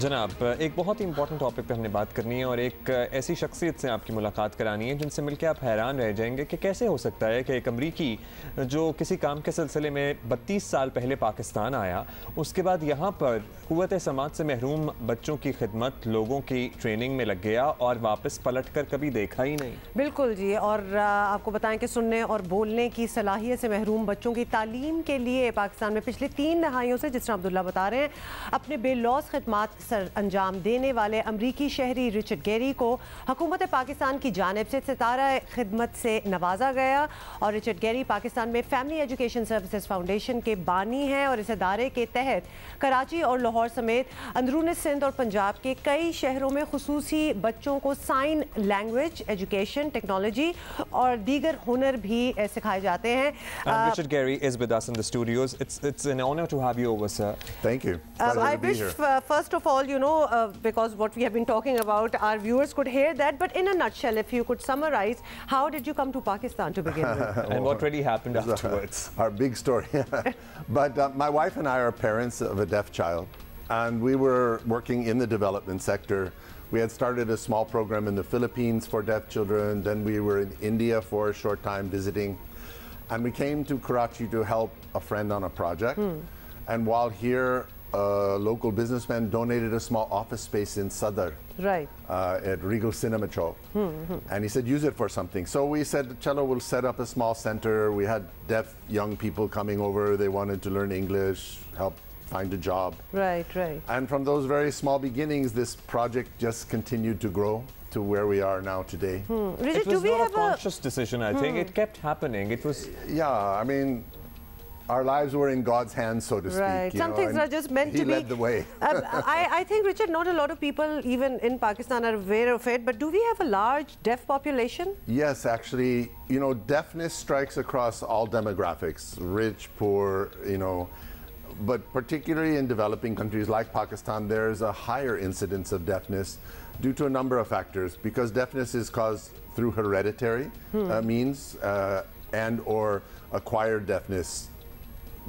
जनाब एक बहुत ही इंपॉर्टेंट टॉपिक पे हमने बात करनी है और एक ऐसी शख्सियत से आपकी मुलाकात करानी है जिनसे मिलकर आप हैरान रह जाएंगे कि कैसे हो सकता है कि एक अमरीकी जो किसी काम के सिलसिले में 32 साल पहले पाकिस्तान आया उसके बाद यहाँ पर कुत समाज से महरूम बच्चों की खिदमत लोगों की ट्रेनिंग में लग गया और वापस पलट कर कभी देखा ही नहीं बिल्कुल जी और आपको बताएं कि सुनने और बोलने की सलाहियत से महरूम बच्चों की तालीम के लिए पाकिस्तान में पिछले तीन दहाइयों से जिस तरह अब्दुल्ला बता रहे हैं अपने बेलौस खदमात सर अंजाम देने वाले अमरीकी शहरी रिचर्ड गेरी को हकूमत पाकिस्तान की जानब से सितारा खिदमत से नवाजा गया और रिचर्ड गेरी पाकिस्तान में फैमिली एजुकेशन सर्विसेज फाउंडेशन के बानी हैं और इस अदारे के तहत कराची और लाहौर समेत अंदरून सिंध और पंजाब के कई शहरों में खसूस बच्चों को साइन लैंग्वेज एजुकेशन टेक्नोलॉजी और दीगर हुनर भी सिखाए जाते हैं um, Thank you. Um, I wish, uh, first of all, all, you know, uh, because what we have been talking about, our viewers could hear that. But in a nutshell, if you could summarize, how did you come to Pakistan to begin with? and what really happened afterwards? Our big story. but uh, my wife and I are parents of a deaf child, and we were working in the development sector. We had started a small program in the Philippines for deaf children. Then we were in India for a short time visiting. And we came to Karachi to help a friend on a project. Mm. And while here, a local businessman donated a small office space in Sadar. Right. Uh, at Regal Cinema Chow. Mm -hmm. And he said, use it for something. So we said, Cello will set up a small center. We had deaf young people coming over. They wanted to learn English, help find a job. Right, right. And from those very small beginnings, this project just continued to grow to where we are now today. Hmm. It, it was not a conscious a... decision, I think. Hmm. It kept happening. It was... Yeah, I mean, our lives were in God's hands, so to speak. Right. Some know, things are just meant to be. He led the way. uh, I, I, think, Richard, not a lot of people, even in Pakistan, are aware of it. But do we have a large deaf population? Yes, actually, you know, deafness strikes across all demographics, rich, poor, you know. But particularly in developing countries like Pakistan, there's a higher incidence of deafness due to a number of factors. Because deafness is caused through hereditary uh, hmm. uh, means uh, and or acquired deafness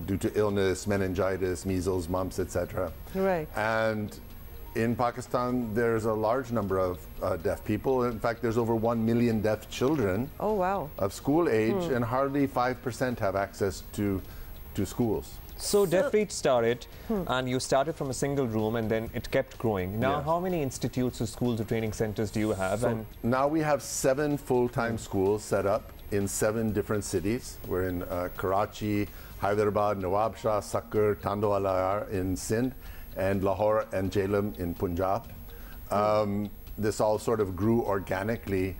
due to illness, meningitis, measles, mumps, etc. Right. And in Pakistan, there's a large number of uh, deaf people. In fact, there's over 1 million deaf children. Oh, wow. Of school age, hmm. and hardly 5% have access to, to schools. So, so DeafReach started, hmm. and you started from a single room, and then it kept growing. Now, how many institutes or schools or training centers do you have? So now we have seven full-time hmm. schools set up in seven different cities. We're in uh, Karachi, Hyderabad, Nawabshah, Sakkur, Tandoalayar in Sindh, and Lahore and Jhelum in Punjab. Um, this all sort of grew organically,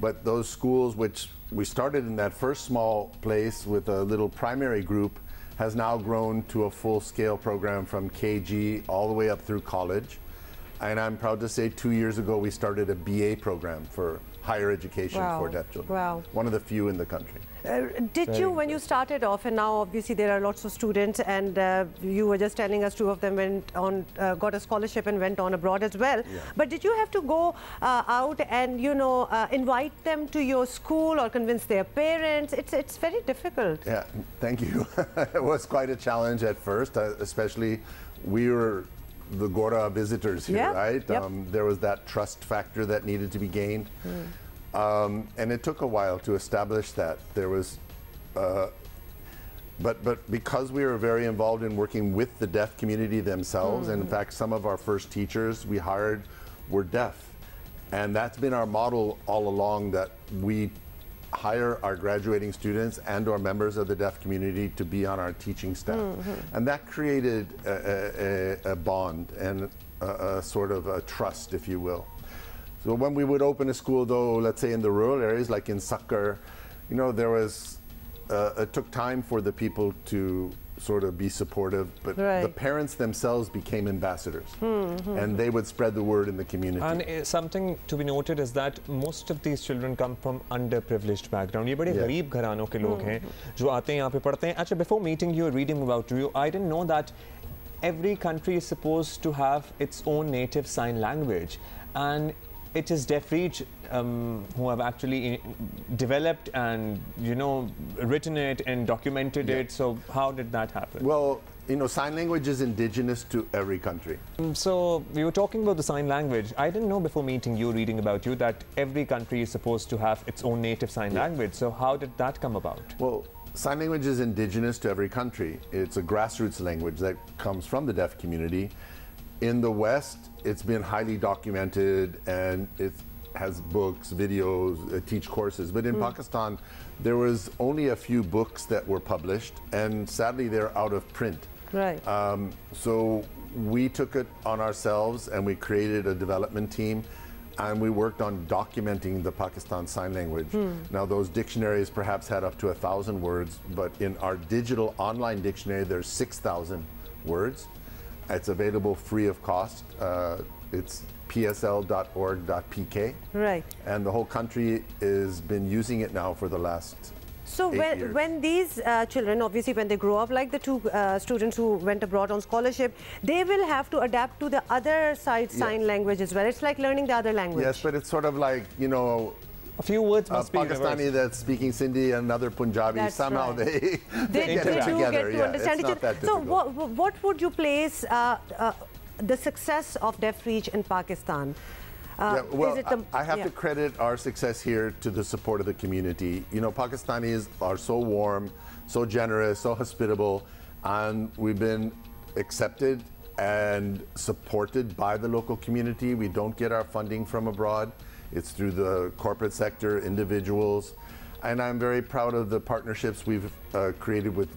but those schools, which we started in that first small place with a little primary group, has now grown to a full-scale program from KG all the way up through college. And I'm proud to say two years ago we started a BA program for higher education wow. for deaf children. Wow. One of the few in the country. Uh, did Very you, when you started off, and now obviously there are lots of students, and uh, you were just telling us two of them went on, uh, got a scholarship and went on abroad as well. Yeah. But did you have to go uh, out and you know uh, invite them to your school or convince their parents? It's it's very difficult. Yeah, thank you. it was quite a challenge at first, uh, especially we were the Gora visitors here, yeah. right? Yep. Um, there was that trust factor that needed to be gained. Mm. Um, and it took a while to establish that. There was, uh, but, but because we were very involved in working with the deaf community themselves, mm. and in hmm. fact, some of our first teachers we hired were deaf. And that's been our model all along that we hire our graduating students and or members of the deaf community to be on our teaching staff. Mm -hmm. And that created a, a, a bond and a, a sort of a trust, if you will. So when we would open a school, though, let's say in the rural areas, like in Sucker, you know, there was uh, it took time for the people to sort of be supportive, but right. the parents themselves became ambassadors mm -hmm. and they would spread the word in the community. And uh, something to be noted is that most of these children come from underprivileged background. ये बड़े गरीब घरानों के लोग hmm. हैं जो आते हैं before meeting you, reading about you, I didn't know that every country is supposed to have its own native sign language and it is DefReach um, who have actually eh, developed and you know written it and documented yeah. it. So how did that happen? Well, you know, sign language is indigenous to every country. Mm, so we were talking about the sign language. I didn't know before meeting you, reading about you, that every country is supposed to have its own native sign yeah. language. So how did that come about? Well, sign language is indigenous to every country. It's a grassroots language that comes from the deaf community in the West, it's been highly documented and it has books, videos, uh, teach courses. But in mm. Pakistan, there was only a few books that were published, and sadly, they're out of print. Right. Um, so we took it on ourselves, and we created a development team and we worked on documenting the Pakistan Sign Language. Hmm. Now, those dictionaries perhaps had up to a thousand words, but in our digital online dictionary, there's 6,000 words. It's available free of cost. Uh, it's psl.org.pk. Right. And the whole country has been using it now for the last so when, when these uh, children, obviously when they grow up, like the two uh, students who went abroad on scholarship, they will have to adapt to the other side sign yes. language as well. It's like learning the other language. Yes, but it's sort of like, you know, a few words must uh, be Pakistani reversed. that's speaking Sindhi and other Punjabi. That's somehow right. they, they, they, get together. Get to yeah, understand each other. So what, what would you place uh, uh, the success of Reach in Pakistan? Uh, yeah, well, the, I have yeah. to credit our success here to the support of the community. You know, Pakistanis are so warm, so generous, so hospitable, and we've been accepted and supported by the local community. We don't get our funding from abroad. It's through the corporate sector, individuals, and I'm very proud of the partnerships we've uh, created with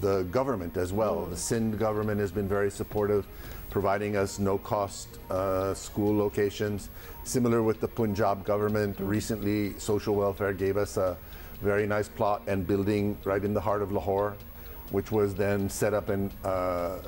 the government as well. The Sindh government has been very supportive, providing us no-cost uh, school locations. Similar with the Punjab government, recently social welfare gave us a very nice plot and building right in the heart of Lahore, which was then set up and uh,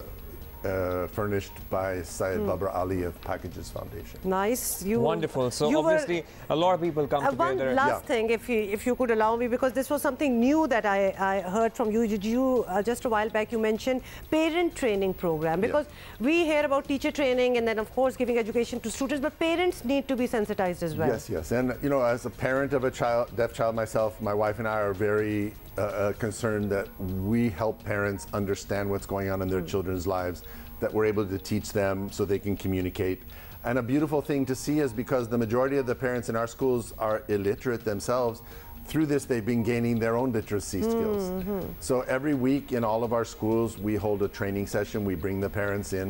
uh, furnished by Syed mm. Babra Ali of Packages Foundation. Nice. You, Wonderful. So obviously were, a lot of people come uh, together. One last yeah. thing, if you, if you could allow me, because this was something new that I, I heard from you. You uh, Just a while back you mentioned parent training program. Because yeah. we hear about teacher training and then of course giving education to students, but parents need to be sensitized as well. Yes, yes. And you know, as a parent of a child, deaf child myself, my wife and I are very uh, uh concerned that we help parents understand what's going on in their mm. children's lives that we're able to teach them so they can communicate. And a beautiful thing to see is because the majority of the parents in our schools are illiterate themselves, through this they've been gaining their own literacy mm-hmm. skills. Mm -hmm. So every week in all of our schools we hold a training session, we bring the parents in,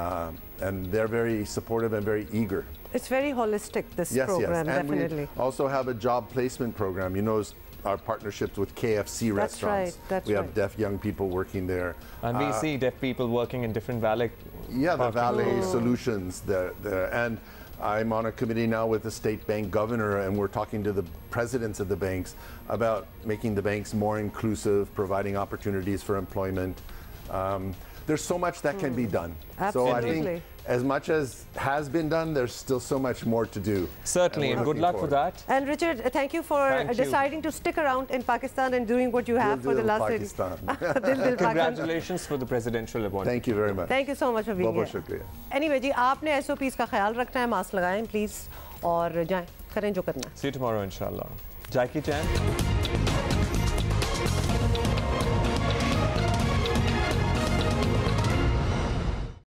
uh, and they're very supportive and very eager. It's very holistic, this yes, program, yes. And definitely. We also have a job placement program. You know, our partnerships with KFC that's restaurants. Right, that's we right. have deaf young people working there. And we uh, see deaf people working in different valet. Yeah, the valet oh. solutions. The, and I'm on a committee now with the state bank governor, and we're talking to the presidents of the banks about making the banks more inclusive, providing opportunities for employment. Um, there's so much that can be hmm. done. Absolutely. So I think as much as has been done, there's still so much more to do. Certainly, and, and good luck for that. And Richard, thank you for thank deciding you. to stick around in Pakistan and doing what you have dil, for the last... Pakistan. dil, dil, Congratulations for the presidential award. Thank you very much. Thank you so much for being here. shukriya. Anyway, ji, आपने SOPs का ख्याल रखना है, mask लगाएं Please, और जाएं, करें जो करना See you tomorrow, inshallah. Jackie Chan.